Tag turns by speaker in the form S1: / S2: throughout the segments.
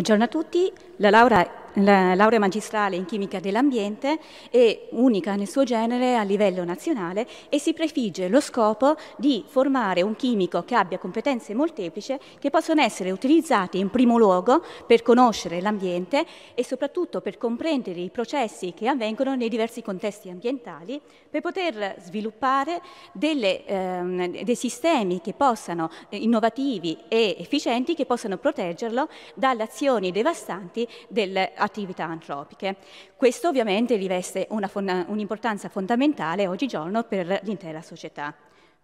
S1: Buongiorno a tutti, la Laura laurea magistrale in chimica dell'ambiente, è unica nel suo genere a livello nazionale e si prefigge lo scopo di formare un chimico che abbia competenze molteplici che possono essere utilizzate in primo luogo per conoscere l'ambiente e soprattutto per comprendere i processi che avvengono nei diversi contesti ambientali, per poter sviluppare delle, ehm, dei sistemi che possano, innovativi e efficienti, che possano proteggerlo dalle azioni devastanti del attività antropiche. Questo ovviamente riveste una, un'importanza fondamentale oggigiorno per l'intera società.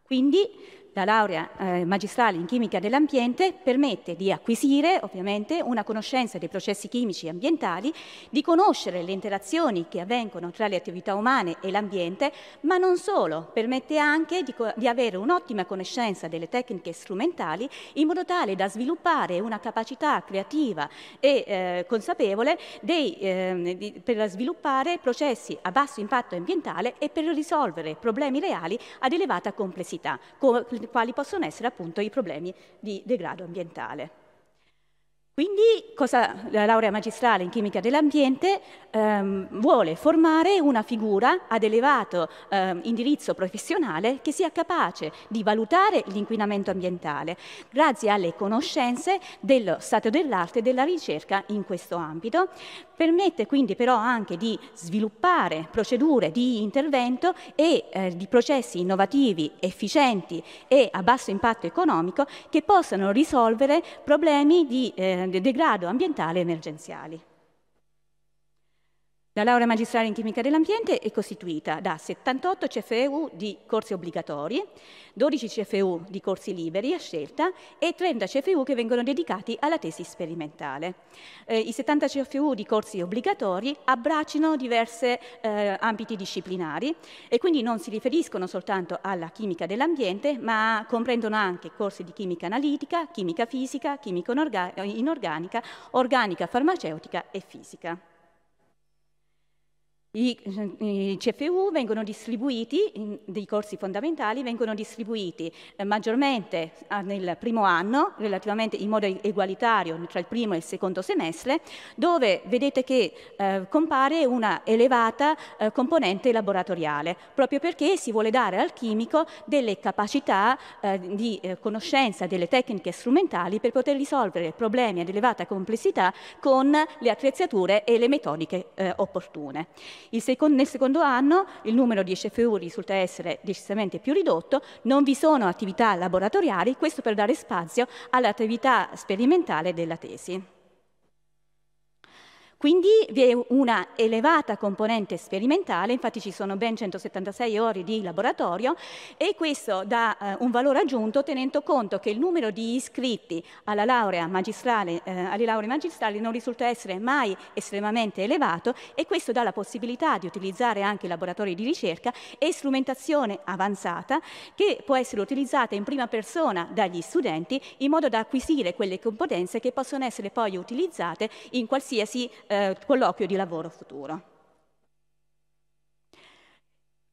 S1: Quindi la laurea eh, magistrale in chimica dell'ambiente permette di acquisire ovviamente una conoscenza dei processi chimici e ambientali, di conoscere le interazioni che avvengono tra le attività umane e l'ambiente, ma non solo, permette anche di, di avere un'ottima conoscenza delle tecniche strumentali in modo tale da sviluppare una capacità creativa e eh, consapevole dei, eh, di, per sviluppare processi a basso impatto ambientale e per risolvere problemi reali ad elevata complessità, co quali possono essere appunto i problemi di degrado ambientale. Quindi cosa, la laurea magistrale in chimica dell'ambiente ehm, vuole formare una figura ad elevato ehm, indirizzo professionale che sia capace di valutare l'inquinamento ambientale grazie alle conoscenze dello stato dell'arte e della ricerca in questo ambito. Permette quindi però anche di sviluppare procedure di intervento e eh, di processi innovativi, efficienti e a basso impatto economico che possano risolvere problemi di eh, eh, degrado ambientale emergenziali. La laurea magistrale in chimica dell'ambiente è costituita da 78 CFU di corsi obbligatori, 12 CFU di corsi liberi a scelta e 30 CFU che vengono dedicati alla tesi sperimentale. Eh, I 70 CFU di corsi obbligatori abbracciano diversi eh, ambiti disciplinari e quindi non si riferiscono soltanto alla chimica dell'ambiente, ma comprendono anche corsi di chimica analitica, chimica fisica, chimica inorganica, organica farmaceutica e fisica. I, I, CFU vengono distribuiti, in, dei corsi fondamentali vengono distribuiti eh, maggiormente ah, nel primo anno, relativamente in modo egualitario tra il primo e il secondo semestre, dove vedete che eh, compare una elevata eh, componente laboratoriale, proprio perché si vuole dare al chimico delle capacità eh, di eh, conoscenza delle tecniche strumentali per poter risolvere problemi ad elevata complessità con le attrezzature e le metodiche eh, opportune secondo, nel secondo anno il numero di SFU risulta essere decisamente più ridotto, non vi sono attività laboratoriali, questo per dare spazio all'attività sperimentale della tesi. Quindi vi è una elevata componente sperimentale, infatti ci sono ben 176 ore di laboratorio e questo dà eh, un valore aggiunto tenendo conto che il numero di iscritti alla laurea magistrale, eh, alle lauree magistrali non risulta essere mai estremamente elevato e questo dà la possibilità di utilizzare anche laboratori di ricerca e strumentazione avanzata che può essere utilizzata in prima persona dagli studenti in modo da acquisire quelle competenze che possono essere poi utilizzate in qualsiasi eh, eh, colloquio di lavoro futuro.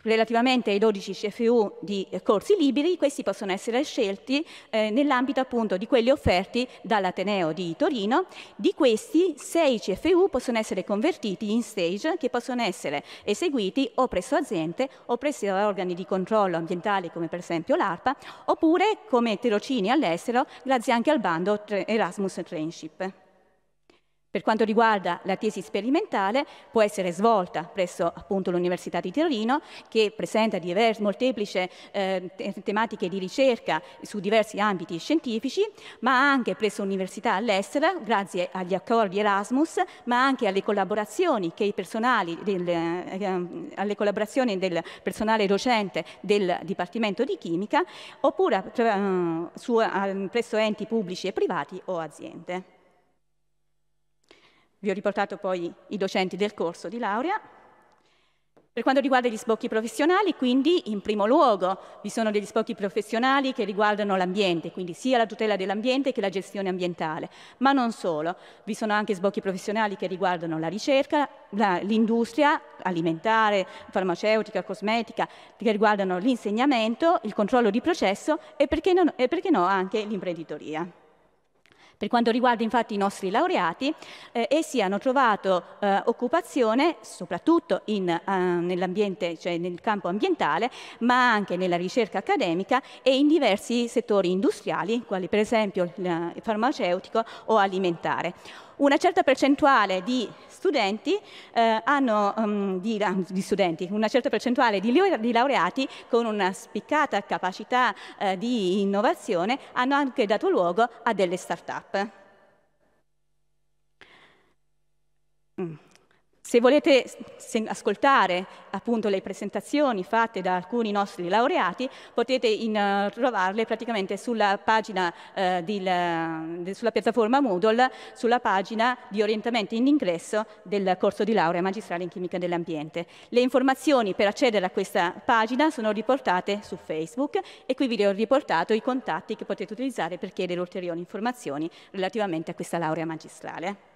S1: Relativamente ai 12 CFU di eh, corsi liberi, questi possono essere scelti eh, nell'ambito appunto di quelli offerti dall'Ateneo di Torino. Di questi 6 CFU possono essere convertiti in stage che possono essere eseguiti o presso aziende o presso organi di controllo ambientale come per esempio l'ARPA oppure come tirocini all'estero grazie anche al bando Erasmus Trainship. Per quanto riguarda la tesi sperimentale, può essere svolta presso l'Università di Torino, che presenta diverse, molteplici eh, tematiche di ricerca su diversi ambiti scientifici, ma anche presso università all'estero, grazie agli accordi Erasmus, ma anche alle collaborazioni, del, eh, ehm, alle collaborazioni del, personale docente del Dipartimento di Chimica, oppure eh, su, presso enti pubblici e privati o aziende. Vi ho riportato poi i docenti del corso di laurea. Per quanto riguarda gli sbocchi professionali, quindi in primo luogo vi sono degli sbocchi professionali che riguardano l'ambiente, quindi sia la tutela dell'ambiente che la gestione ambientale, ma non solo, vi sono anche sbocchi professionali che riguardano la ricerca, l'industria alimentare, farmaceutica, cosmetica, che riguardano l'insegnamento, il controllo di processo e perché, non, e perché no anche l'imprenditoria. Per quanto riguarda infatti i nostri laureati, eh, essi hanno trovato eh, occupazione soprattutto in, eh, nell'ambiente, cioè nel campo ambientale, ma anche nella ricerca accademica e in diversi settori industriali, quali per esempio il farmaceutico o alimentare una certa percentuale di studenti, eh, hanno, um, di, ah, di studenti, una certa percentuale di, di, laureati con una spiccata capacità eh, di innovazione hanno anche dato luogo a delle start-up. Mm. Se volete ascoltare appunto, le presentazioni fatte da alcuni nostri laureati, potete in, uh, trovarle praticamente sulla, pagina, uh, eh, di de, sulla piattaforma Moodle, sulla pagina di orientamento in ingresso del corso di laurea magistrale in chimica dell'ambiente. Le informazioni per accedere a questa pagina sono riportate su Facebook e qui vi ho riportato i contatti che potete utilizzare per chiedere ulteriori informazioni relativamente a questa laurea magistrale.